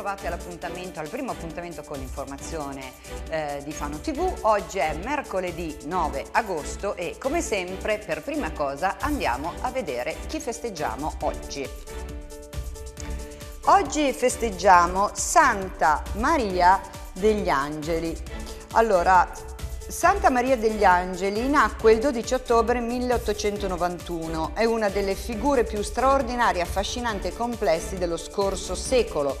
ritrovati all'appuntamento, al primo appuntamento con l'informazione eh, di Fano TV. Oggi è mercoledì 9 agosto e come sempre per prima cosa andiamo a vedere chi festeggiamo oggi. Oggi festeggiamo Santa Maria degli Angeli. Allora, Santa Maria degli Angeli nacque il 12 ottobre 1891, è una delle figure più straordinarie, affascinanti e complessi dello scorso secolo.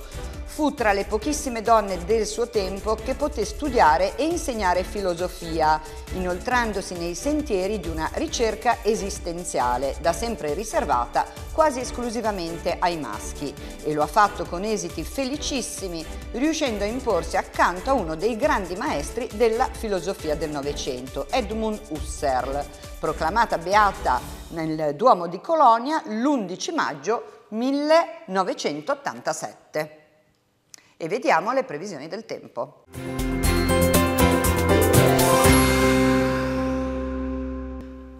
Fu tra le pochissime donne del suo tempo che poté studiare e insegnare filosofia, inoltrandosi nei sentieri di una ricerca esistenziale, da sempre riservata quasi esclusivamente ai maschi, e lo ha fatto con esiti felicissimi, riuscendo a imporsi accanto a uno dei grandi maestri della filosofia del Novecento, Edmund Husserl, proclamata beata nel Duomo di Colonia l'11 maggio 1987 e vediamo le previsioni del tempo.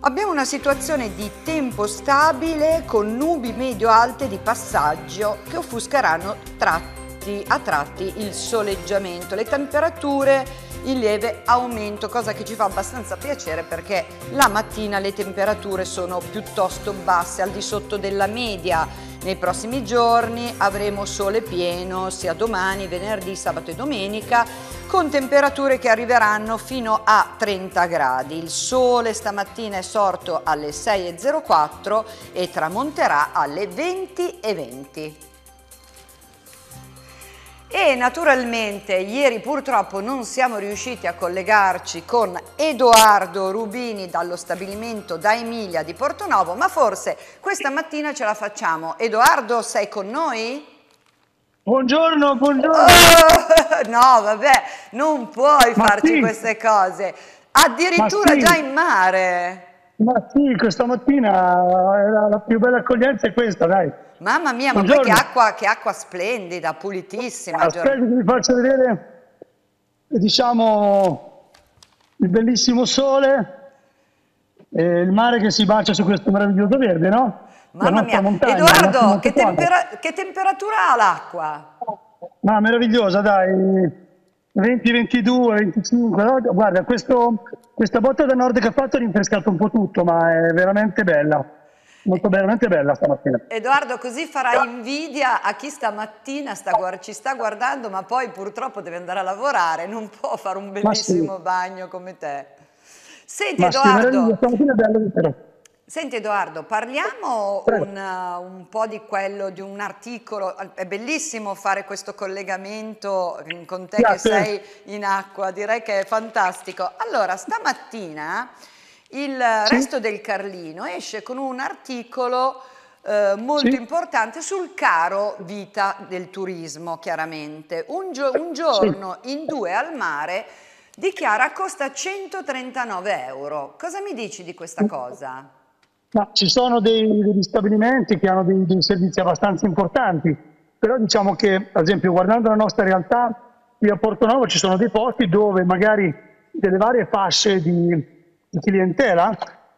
Abbiamo una situazione di tempo stabile con nubi medio-alte di passaggio che offuscheranno tratti, a tratti il soleggiamento. Le temperature in lieve aumento, cosa che ci fa abbastanza piacere perché la mattina le temperature sono piuttosto basse, al di sotto della media nei prossimi giorni avremo sole pieno sia domani, venerdì, sabato e domenica con temperature che arriveranno fino a 30 gradi. Il sole stamattina è sorto alle 6.04 e tramonterà alle 20.20. .20. E naturalmente ieri purtroppo non siamo riusciti a collegarci con Edoardo Rubini dallo stabilimento da Emilia di Portonovo, ma forse questa mattina ce la facciamo. Edoardo, sei con noi? Buongiorno, buongiorno. Oh, no, vabbè, non puoi ma farci sì. queste cose. Addirittura sì. già in mare. Ma sì, questa mattina eh, la più bella accoglienza è questa, dai. Mamma mia, ma poi che acqua, che acqua splendida, pulitissima. Ah, Aspetta vi faccio vedere, diciamo, il bellissimo sole, e il mare che si bacia su questo meraviglioso verde, no? Mamma mia, montagna, Edoardo, che, tempera- che, temperatura ha l'acqua? Ma meravigliosa, dai. 20, 22, 25, no? guarda, questo, questa botta da nord che ha fatto ha rinfrescato un po' tutto, ma è veramente bella molto veramente bella stamattina. Edoardo, così farà invidia a chi stamattina sta, ci sta guardando, ma poi purtroppo deve andare a lavorare, non può fare un bellissimo sì. bagno come te. Senti, ma Edoardo. Senti Edoardo, parliamo un, uh, un, po' di quello, di un articolo, è bellissimo fare questo collegamento con te che sei in acqua, direi che è fantastico. Allora, stamattina il sì. resto del Carlino esce con un articolo eh, molto sì. importante sul caro vita del turismo, chiaramente. Un, gio un giorno sì. in due al mare dichiara costa 139 euro. Cosa mi dici di questa cosa? Ma ci sono dei, degli stabilimenti che hanno dei, dei, servizi abbastanza importanti, però diciamo che, ad esempio, guardando la nostra realtà, qui a Porto Portonovo ci sono dei posti dove magari delle varie fasce di, di clientela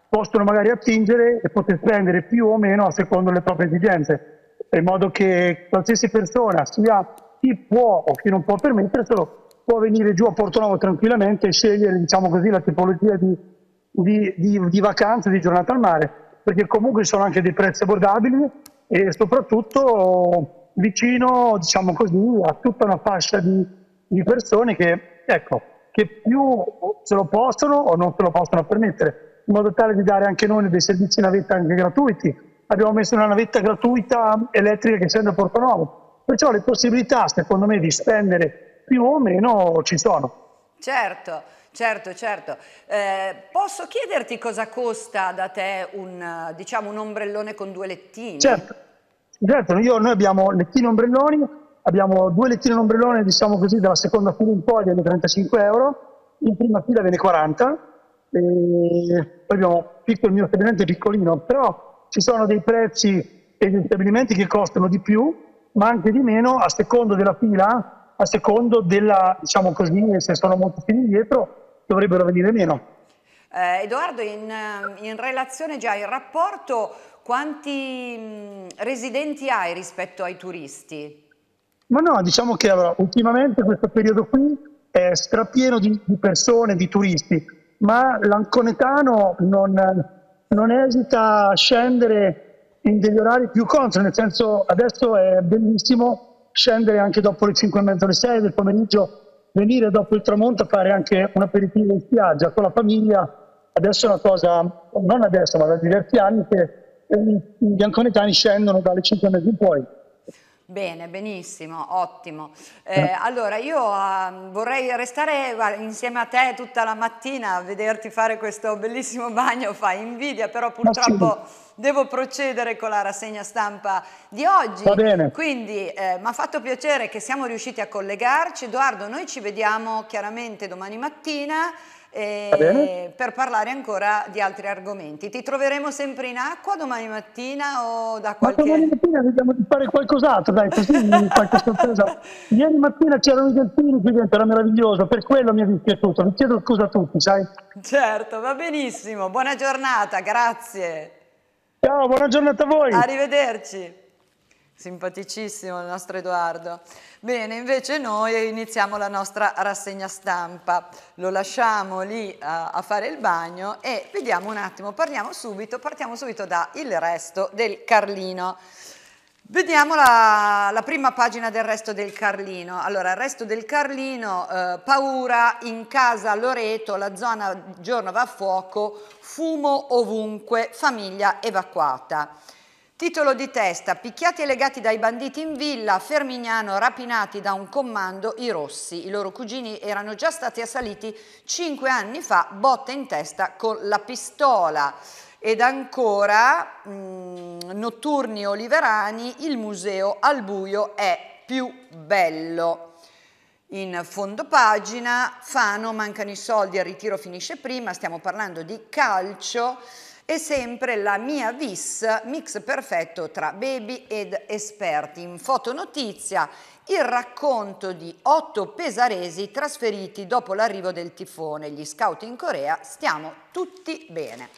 possono magari attingere e poter spendere più o meno a secondo le proprie esigenze, in modo che qualsiasi persona, sia chi può o chi non può permetterselo, può venire giù a Porto Nuovo tranquillamente e scegliere diciamo così, la tipologia di, di, di, di vacanze, di giornata al mare, perché comunque ci sono anche dei prezzi abbordabili e soprattutto vicino diciamo così, a tutta una fascia di, di persone che ecco, che più se lo possono o non se lo possono permettere, in modo tale di dare anche noi dei servizi navetta anche gratuiti. Abbiamo messo una navetta gratuita elettrica che scende a Nuovo. perciò le possibilità secondo me di spendere più o meno ci sono. Certo, certo, certo. Eh, posso chiederti cosa costa da te un, diciamo, un ombrellone con due lettini? Certo, certo. Io, noi abbiamo lettini ombrelloni abbiamo due lettine in ombrellone, diciamo così, dalla seconda fila in poi delle 35 euro, in prima fila delle 40, e poi abbiamo piccolo, il mio stabilimento è piccolino, però ci sono dei prezzi e degli stabilimenti che costano di più, ma anche di meno a secondo della fila, a secondo della, diciamo così, se sono molto fini indietro, dovrebbero venire meno. Eh, Edoardo, in, eh, in, relazione già al rapporto, quanti mh, mm, residenti hai rispetto ai turisti? Ma no, diciamo che allora, ultimamente questo periodo qui è strapieno di, di persone, di turisti, ma l'anconetano non, non, esita a scendere in degli orari più contro, nel senso adesso è bellissimo scendere anche dopo le 5 e mezza, le 6 del pomeriggio, venire dopo il tramonto a fare anche un aperitivo in spiaggia con la famiglia, adesso è una cosa, non adesso ma da diversi anni che gli anconetani scendono dalle 5 e mezza in poi Bene, benissimo, ottimo. Eh, allora io uh, vorrei restare insieme a te tutta la mattina a vederti fare questo bellissimo bagno, fa invidia, però purtroppo devo procedere con la rassegna stampa di oggi. Va bene. Quindi eh, mi ha fatto piacere che siamo riusciti a collegarci. Edoardo, noi ci vediamo chiaramente domani mattina eh, per parlare ancora di altri argomenti. Ti troveremo sempre in acqua domani mattina o da qualche... Ma domani mattina vediamo di fare qualcos'altro, dai, così qualche sorpresa. Ieri mattina c'erano i delfini qui era meraviglioso, per quello mi è dispiaciuto. Vi chiedo scusa a tutti, sai? Certo, va benissimo. Buona giornata, grazie. Ciao, buona giornata a voi. Arrivederci simpaticissimo il nostro Edoardo. Bene, invece noi iniziamo la nostra rassegna stampa, lo lasciamo lì a, eh, a fare il bagno e vediamo un attimo, parliamo subito, partiamo subito da Il Resto del Carlino. Vediamo la, la, prima pagina del resto del Carlino. Allora, il resto del Carlino, eh, paura, in casa Loreto, la zona giorno va a fuoco, fumo ovunque, famiglia evacuata. Titolo di testa, picchiati e legati dai banditi in villa, Fermignano rapinati da un comando, i Rossi. I loro cugini erano già stati assaliti cinque anni fa, botte in testa con la pistola. Ed ancora, mh, mm, notturni oliverani, il museo al buio è più bello. In fondo pagina, Fano, mancano i soldi, il ritiro finisce prima, stiamo parlando di calcio e sempre la mia vis, mix perfetto tra baby ed esperti. In fotonotizia il racconto di otto pesaresi trasferiti dopo l'arrivo del tifone, gli scout in Corea, stiamo tutti bene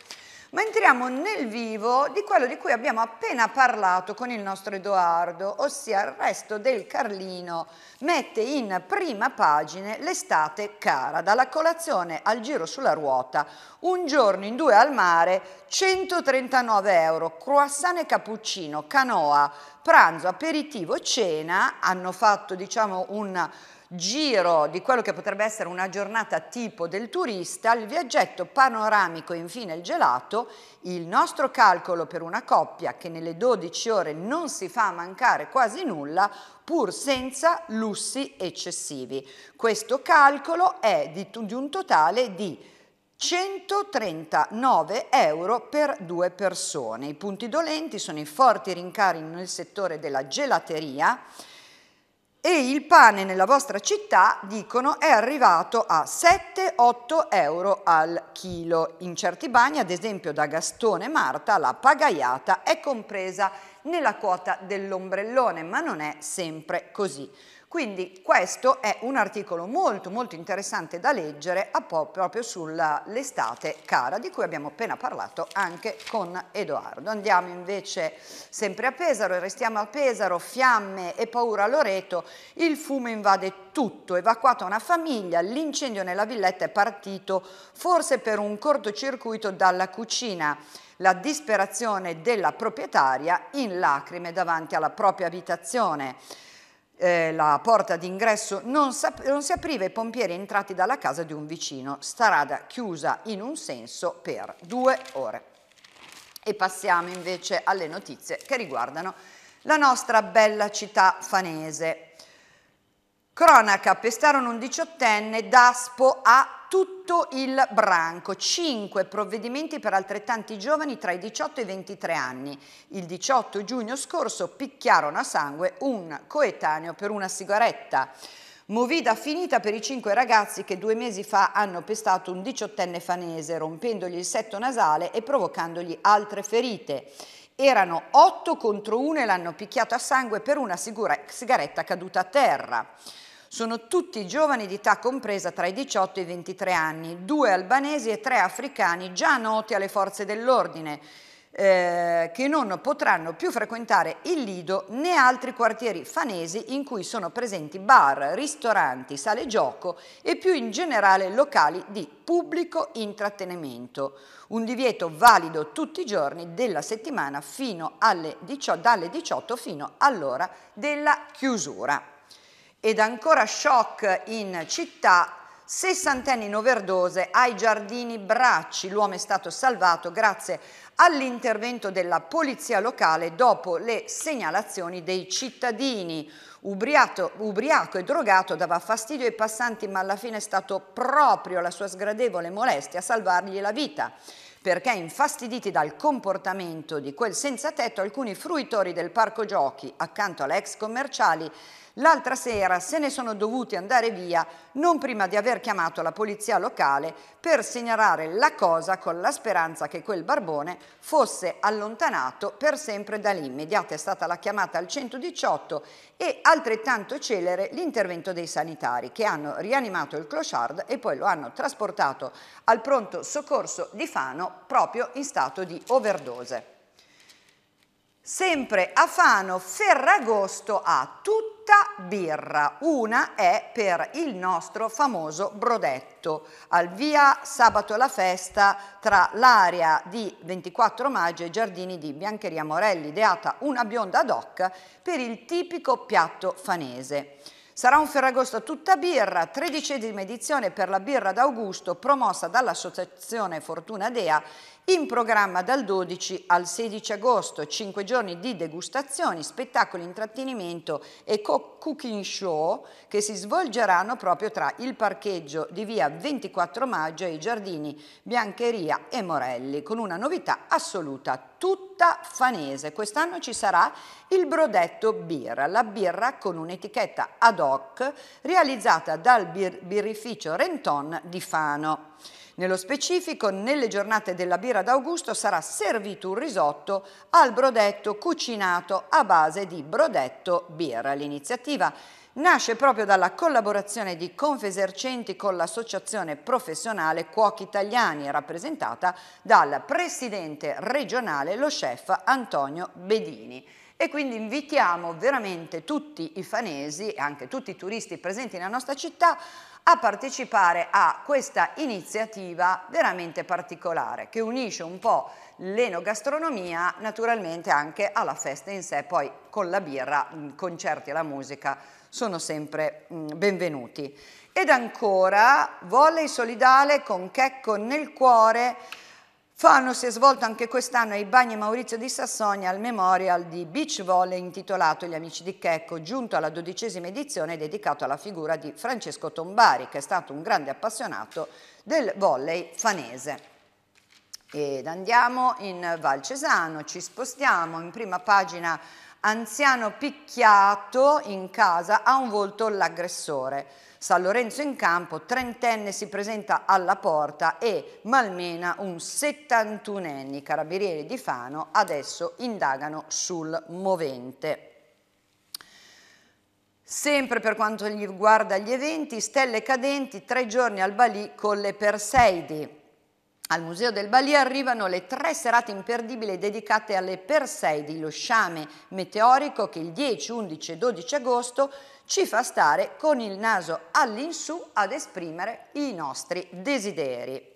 ma entriamo nel vivo di quello di cui abbiamo appena parlato con il nostro Edoardo, ossia il resto del Carlino mette in prima pagina l'estate cara, dalla colazione al giro sulla ruota, un giorno in due al mare, 139 euro, croissant e cappuccino, canoa, pranzo, aperitivo, cena, hanno fatto diciamo un giro di quello che potrebbe essere una giornata tipo del turista, il viaggetto panoramico e infine il gelato, il nostro calcolo per una coppia che nelle 12 ore non si fa mancare quasi nulla pur senza lussi eccessivi. Questo calcolo è di, di un totale di 139 euro per due persone. I punti dolenti sono i forti rincari nel settore della gelateria, e il pane nella vostra città, dicono, è arrivato a 7-8 euro al chilo. In certi bagni, ad esempio da Gastone Marta, la pagaiata è compresa nella quota dell'ombrellone, ma non è sempre così. Quindi questo è un articolo molto molto interessante da leggere proprio sull'estate cara di cui abbiamo appena parlato anche con Edoardo. Andiamo invece sempre a Pesaro e restiamo a Pesaro, fiamme e paura a Loreto, il fumo invade tutto, evacuata una famiglia, l'incendio nella villetta è partito forse per un cortocircuito dalla cucina la disperazione della proprietaria in lacrime davanti alla propria abitazione eh, la porta d'ingresso non, non, si apriva e i pompieri entrati dalla casa di un vicino, strada chiusa in un senso per due ore. E passiamo invece alle notizie che riguardano la nostra bella città fanese. Cronaca, pestarono un diciottenne d'Aspo a tutto il branco, 5 provvedimenti per altrettanti giovani tra i 18 e i 23 anni. Il 18 giugno scorso picchiarono a sangue un coetaneo per una sigaretta. Movida finita per i cinque ragazzi che due mesi fa hanno pestato un diciottenne fanese rompendogli il setto nasale e provocandogli altre ferite. Erano otto contro uno e l'hanno picchiato a sangue per una sigaretta caduta a terra. Sono tutti giovani di età compresa tra i 18 e i 23 anni, due albanesi e tre africani già noti alle forze dell'ordine, eh, che non potranno più frequentare il Lido né altri quartieri fanesi in cui sono presenti bar, ristoranti, sale gioco e più in generale locali di pubblico intrattenimento. Un divieto valido tutti i giorni della settimana 18, dalle 18 fino all'ora della chiusura ed ancora shock in città, sessantenni in overdose ai giardini Bracci. L'uomo è stato salvato grazie all'intervento della polizia locale dopo le segnalazioni dei cittadini. Ubriato, ubriaco e drogato dava fastidio ai passanti ma alla fine è stato proprio la sua sgradevole molestia a salvargli la vita perché infastiditi dal comportamento di quel senza tetto alcuni fruitori del parco giochi accanto alle ex commerciali L'altra sera se ne sono dovuti andare via non prima di aver chiamato la polizia locale per segnalare la cosa con la speranza che quel barbone fosse allontanato per sempre da lì. Immediata è stata la chiamata al 118 e altrettanto celere l'intervento dei sanitari che hanno rianimato il clochard e poi lo hanno trasportato al pronto soccorso di Fano proprio in stato di overdose. Sempre a Fano Ferragosto ha tutta birra, una è per il nostro famoso Brodetto, al via sabato la festa tra l'area di 24 maggio e i giardini di Biancheria Morelli, ideata una bionda ad hoc per il tipico piatto fanese. Sarà un Ferragosto tutta birra, tredicesima edizione per la birra d'Augusto promossa dall'associazione Fortuna Dea in programma dal 12 al 16 agosto, 5 giorni di degustazioni, spettacoli, intrattenimento e cooking show che si svolgeranno proprio tra il parcheggio di via 24 maggio e i giardini Biancheria e Morelli, con una novità assoluta, tutta fanese. Quest'anno ci sarà il brodetto birra, la birra con un'etichetta ad hoc hoc realizzata dal bir birrificio Renton di Fano. Nello specifico, nelle giornate della birra d'Augusto sarà servito un risotto al brodetto cucinato a base di brodetto birra. L'iniziativa nasce proprio dalla collaborazione di Confesercenti con l'associazione professionale Cuochi Italiani, rappresentata dal presidente regionale, lo chef Antonio Bedini. E quindi invitiamo veramente tutti i fanesi e anche tutti i turisti presenti nella nostra città a partecipare a questa iniziativa veramente particolare che unisce un po' l'enogastronomia naturalmente anche alla festa in sé, poi con la birra, concerti e la musica sono sempre mm, benvenuti. Ed ancora, volley solidale con Checco nel cuore, Fano si è svolto anche quest'anno ai bagni Maurizio di Sassonia al Memorial di Beach Volley intitolato Gli amici di Checco, giunto alla dodicesima edizione dedicato alla figura di Francesco Tombari, che è stato un grande appassionato del volley fanese. Ed andiamo in Val Cesano, ci spostiamo in prima pagina anziano picchiato in casa, ha un volto l'aggressore. San Lorenzo in campo, trentenne si presenta alla porta e malmena un 71enne. carabinieri di Fano adesso indagano sul movente. Sempre per quanto riguarda gli eventi, stelle cadenti, tre giorni al Balì con le Perseidi. Al Museo del Balì arrivano le tre serate imperdibili dedicate alle Perseidi, lo sciame meteorico che il 10, 11 e 12 agosto ci fa stare con il naso all'insù ad esprimere i nostri desideri.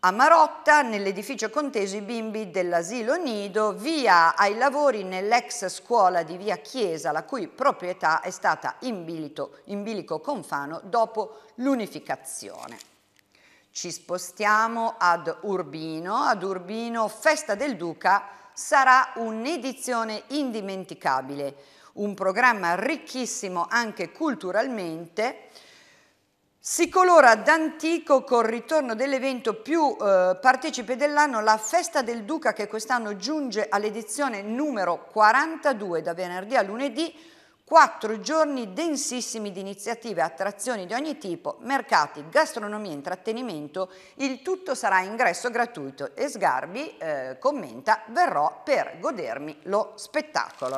A Marotta, nell'edificio conteso, i bimbi dell'asilo nido, via ai lavori nell'ex scuola di via Chiesa, la cui proprietà è stata in bilico, in bilico con Fano dopo l'unificazione. Ci spostiamo ad Urbino, ad Urbino Festa del Duca sarà un'edizione indimenticabile, un programma ricchissimo anche culturalmente, si colora d'antico col ritorno dell'evento più eh, partecipe dell'anno, la Festa del Duca che quest'anno giunge all'edizione numero 42 da venerdì a lunedì quattro giorni densissimi di iniziative attrazioni di ogni tipo, mercati, gastronomia, intrattenimento, il tutto sarà ingresso gratuito e Sgarbi eh, commenta verrò per godermi lo spettacolo.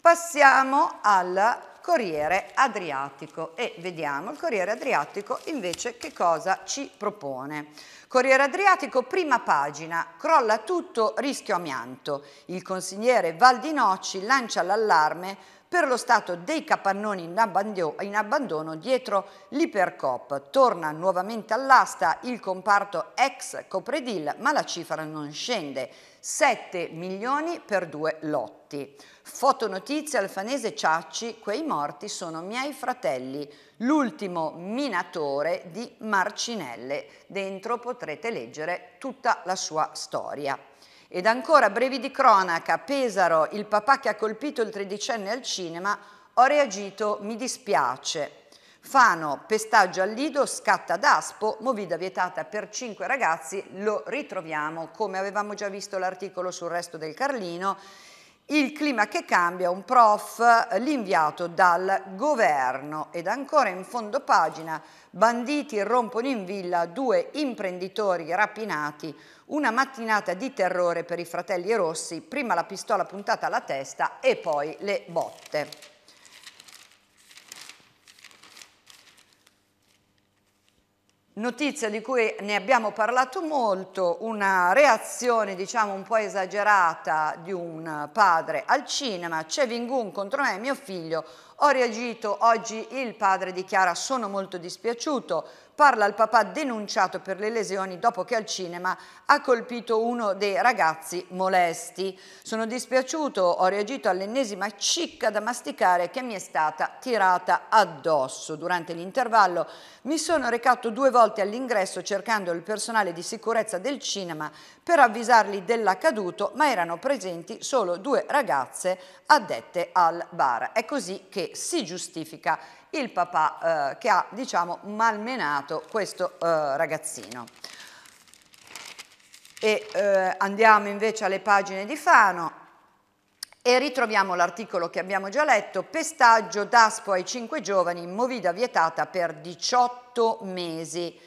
Passiamo alla Corriere Adriatico e vediamo il Corriere Adriatico invece che cosa ci propone. Corriere Adriatico, prima pagina, crolla tutto, rischio amianto. Il consigliere Valdinocci lancia l'allarme per lo stato dei capannoni in abbandono, in abbandono dietro l'Ipercop. Torna nuovamente all'asta il comparto ex Copredil, ma la cifra non scende. 7 milioni per due lotti. Fotonotizia alfanese Ciacci, quei morti sono miei fratelli, l'ultimo minatore di Marcinelle. Dentro potrete leggere tutta la sua storia. Ed ancora brevi di cronaca, Pesaro, il papà che ha colpito il tredicenne al cinema, ho reagito, mi dispiace. Fano, pestaggio al Lido, scatta d'Aspo, movida vietata per cinque ragazzi, lo ritroviamo come avevamo già visto l'articolo sul resto del Carlino, il clima che cambia, un prof, l'inviato dal governo ed ancora in fondo pagina, banditi rompono in villa due imprenditori rapinati, una mattinata di terrore per i fratelli rossi, prima la pistola puntata alla testa e poi le botte. notizia di cui ne abbiamo parlato molto, una reazione diciamo un po' esagerata di un padre al cinema, c'è Vingun contro me mio figlio, ho reagito oggi il padre dichiara sono molto dispiaciuto, parla al papà denunciato per le lesioni dopo che al cinema ha colpito uno dei ragazzi molesti. Sono dispiaciuto, ho reagito all'ennesima cicca da masticare che mi è stata tirata addosso. Durante l'intervallo mi sono recato due volte all'ingresso cercando il personale di sicurezza del cinema per avvisarli dell'accaduto, ma erano presenti solo due ragazze addette al bar. È così che si giustifica il papà eh, che ha diciamo, malmenato questo eh, ragazzino. E, eh, andiamo invece alle pagine di Fano e ritroviamo l'articolo che abbiamo già letto, pestaggio d'aspo ai cinque giovani, movida vietata per 18 mesi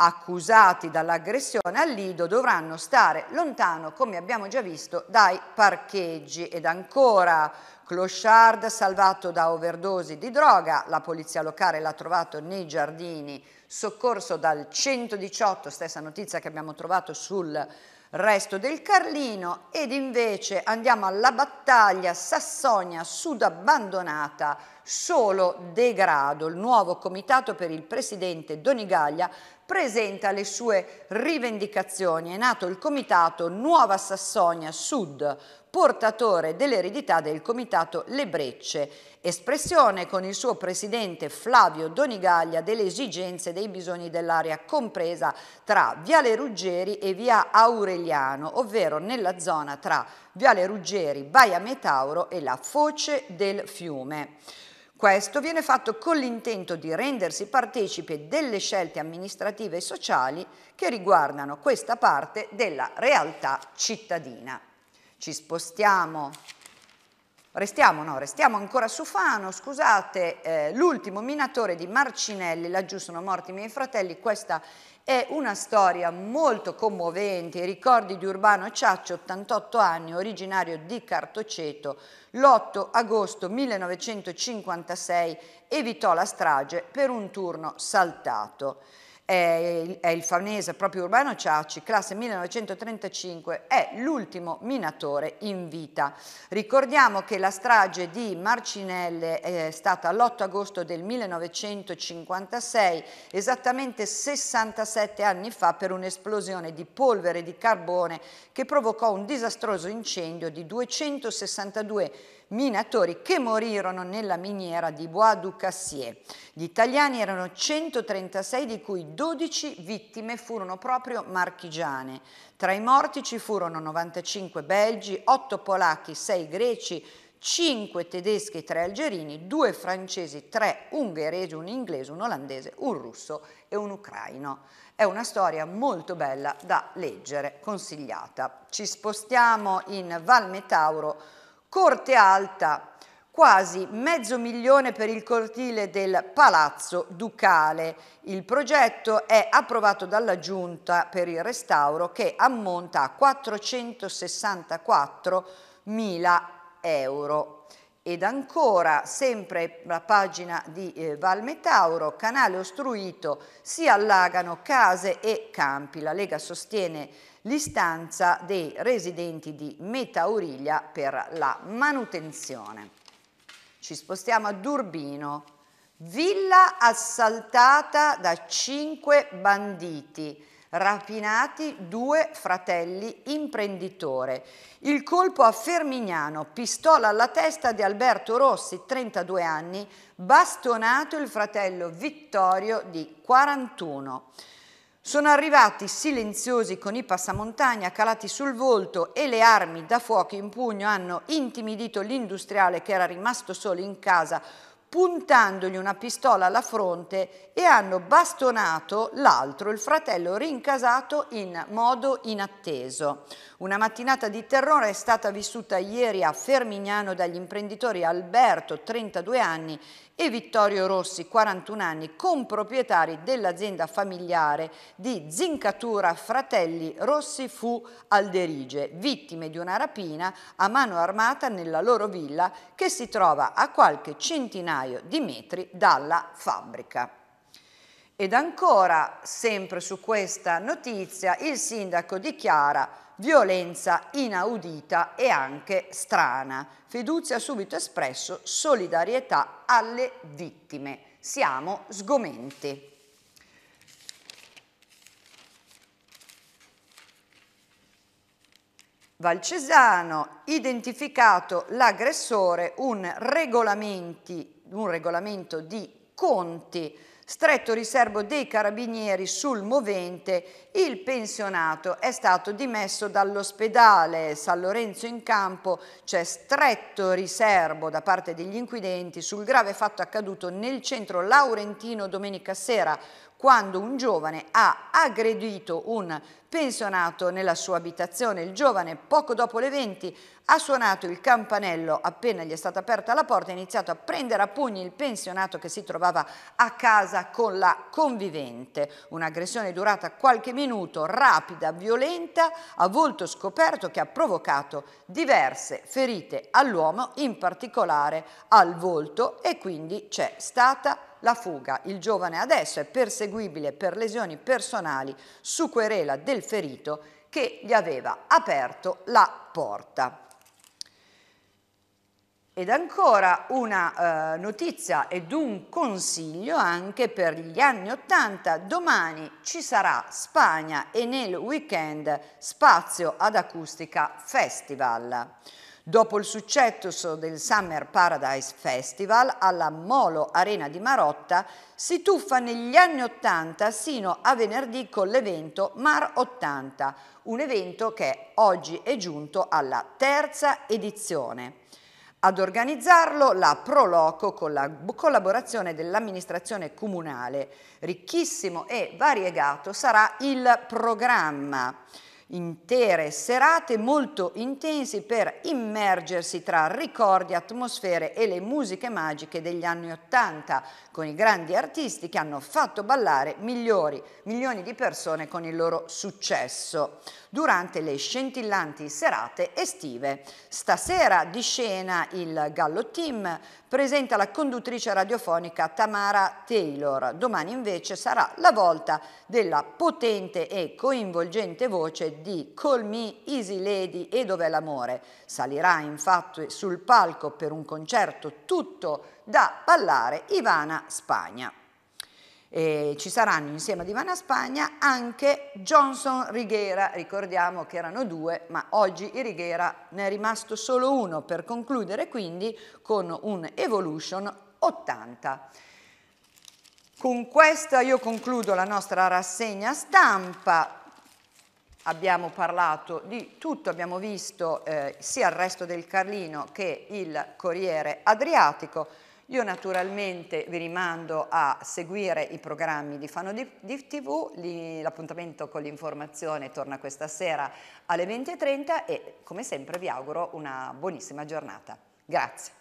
accusati dall'aggressione al Lido dovranno stare lontano, come abbiamo già visto, dai parcheggi. Ed ancora, Clochard salvato da overdose di droga, la polizia locale l'ha trovato nei giardini, soccorso dal 118, stessa notizia che abbiamo trovato sul resto del Carlino, ed invece andiamo alla battaglia Sassonia Sud abbandonata, solo degrado. Il nuovo comitato per il presidente Donigaglia presenta le sue rivendicazioni. È nato il comitato Nuova Sassonia Sud, portatore dell'eredità del comitato Le Brecce, espressione con il suo presidente Flavio Donigaglia delle esigenze e dei bisogni dell'area compresa tra Viale Ruggeri e Via Aureliano, ovvero nella zona tra Viale Ruggeri, Baia Metauro e la foce del fiume. Questo viene fatto con l'intento di rendersi partecipe delle scelte amministrative e sociali che riguardano questa parte della realtà cittadina. Ci spostiamo, restiamo, no, restiamo ancora su Fano, scusate, eh, l'ultimo minatore di Marcinelli, laggiù sono morti i miei fratelli, questa è una storia molto commovente, i ricordi di Urbano Ciaccio, 88 anni, originario di Cartoceto, l'8 agosto 1956 evitò la strage per un turno saltato è il faunese proprio Urbano Ciacci, classe 1935, è l'ultimo minatore in vita. Ricordiamo che la strage di Marcinelle è stata l'8 agosto del 1956, esattamente 67 anni fa per un'esplosione di polvere di carbone che provocò un disastroso incendio di 262 minatori che morirono nella miniera di Bois du Cassier. Gli italiani erano 136 di cui 12 vittime furono proprio marchigiane. Tra i morti ci furono 95 belgi, 8 polacchi, 6 greci, 5 tedeschi, 3 algerini, 2 francesi, 3 ungheresi, un inglese, un olandese, un russo e un ucraino. È una storia molto bella da leggere, consigliata. Ci spostiamo in Val Metauro Corte Alta, quasi mezzo milione per il cortile del Palazzo Ducale. Il progetto è approvato dalla Giunta per il restauro che ammonta a 464 mila euro. Ed ancora, sempre la pagina di eh, Valmetauro, canale ostruito, si allagano case e campi. La Lega sostiene l'istanza dei residenti di Metauriglia per la manutenzione. Ci spostiamo a Durbino. Villa assaltata da cinque banditi, rapinati due fratelli imprenditore. Il colpo a Fermignano, pistola alla testa di Alberto Rossi, 32 anni, bastonato il fratello Vittorio di 41. Sono arrivati silenziosi con i passamontagna calati sul volto e le armi da fuoco in pugno hanno intimidito l'industriale che era rimasto solo in casa puntandogli una pistola alla fronte e hanno bastonato l'altro, il fratello rincasato, in modo inatteso. Una mattinata di terrore è stata vissuta ieri a Fermignano dagli imprenditori Alberto, 32 anni, e Vittorio Rossi, 41 anni, comproprietari dell'azienda familiare di Zincatura Fratelli Rossi fu Alderige, vittime di una rapina a mano armata nella loro villa che si trova a qualche centinaio di metri dalla fabbrica. Ed ancora, sempre su questa notizia, il sindaco dichiara violenza inaudita e anche strana. Fiduzia ha subito espresso solidarietà alle vittime. Siamo sgomenti. Valcesano, identificato l'aggressore, un, un regolamento di conti stretto riservo dei carabinieri sul movente, il pensionato è stato dimesso dall'ospedale San Lorenzo in Campo, c'è stretto riservo da parte degli inquidenti sul grave fatto accaduto nel centro laurentino domenica sera, quando un giovane ha aggredito un pensionato nella sua abitazione. Il giovane, poco dopo le 20, ha suonato il campanello appena gli è stata aperta la porta e ha iniziato a prendere a pugni il pensionato che si trovava a casa con la convivente. Un'aggressione durata qualche minuto, rapida, violenta, a volto scoperto che ha provocato diverse ferite all'uomo, in particolare al volto e quindi c'è stata la fuga. Il giovane adesso è perseguibile per lesioni personali su querela del ferito che gli aveva aperto la porta. Ed ancora una eh, notizia ed un consiglio anche per gli anni Ottanta. Domani ci sarà Spagna e nel weekend spazio ad acustica festival. Dopo il successo del Summer Paradise Festival alla Molo Arena di Marotta si tuffa negli anni 80 sino a venerdì con l'evento Mar 80, un evento che oggi è giunto alla terza edizione. Ad organizzarlo la Proloco con la collaborazione dell'amministrazione comunale. Ricchissimo e variegato sarà il programma intere serate molto intense per immergersi tra ricordi, atmosfere e le musiche magiche degli anni Ottanta, con i grandi artisti che hanno fatto ballare milioni, milioni di persone con il loro successo durante le scintillanti serate estive. Stasera di scena il Gallo Team presenta la conduttrice radiofonica Tamara Taylor. Domani invece sarà la volta della potente e coinvolgente voce di Call Me Easy Lady e Dov'è l'amore. Salirà infatti sul palco per un concerto tutto da ballare Ivana Spagna. E ci saranno insieme a Ivana Spagna anche Johnson Righiera, ricordiamo che erano due, ma oggi i Righiera ne è rimasto solo uno per concludere quindi con un Evolution 80. Con questa io concludo la nostra rassegna stampa, abbiamo parlato di tutto, abbiamo visto eh, sia il resto del Carlino che il Corriere Adriatico, io naturalmente vi rimando a seguire i programmi di Fano di, di TV, l'appuntamento con l'informazione torna questa sera alle 20.30 e come sempre vi auguro una buonissima giornata. Grazie.